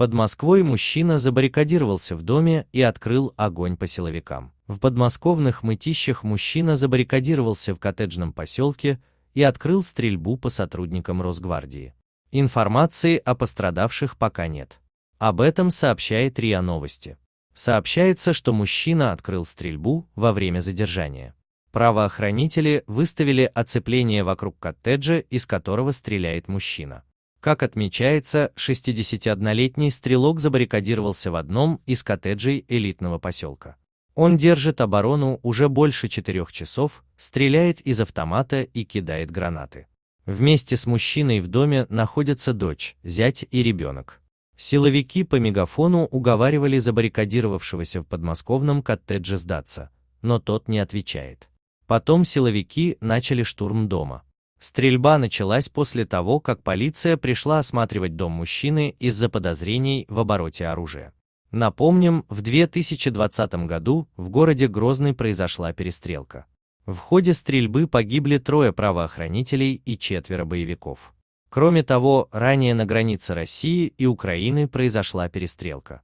Под Москвой мужчина забаррикадировался в доме и открыл огонь по силовикам. В подмосковных мытищах мужчина забаррикадировался в коттеджном поселке и открыл стрельбу по сотрудникам Росгвардии. Информации о пострадавших пока нет. Об этом сообщает РИА Новости. Сообщается, что мужчина открыл стрельбу во время задержания. Правоохранители выставили оцепление вокруг коттеджа, из которого стреляет мужчина. Как отмечается, 61-летний стрелок забаррикадировался в одном из коттеджей элитного поселка. Он держит оборону уже больше четырех часов, стреляет из автомата и кидает гранаты. Вместе с мужчиной в доме находятся дочь, зять и ребенок. Силовики по мегафону уговаривали забаррикадировавшегося в подмосковном коттедже сдаться, но тот не отвечает. Потом силовики начали штурм дома. Стрельба началась после того, как полиция пришла осматривать дом мужчины из-за подозрений в обороте оружия. Напомним, в 2020 году в городе Грозный произошла перестрелка. В ходе стрельбы погибли трое правоохранителей и четверо боевиков. Кроме того, ранее на границе России и Украины произошла перестрелка.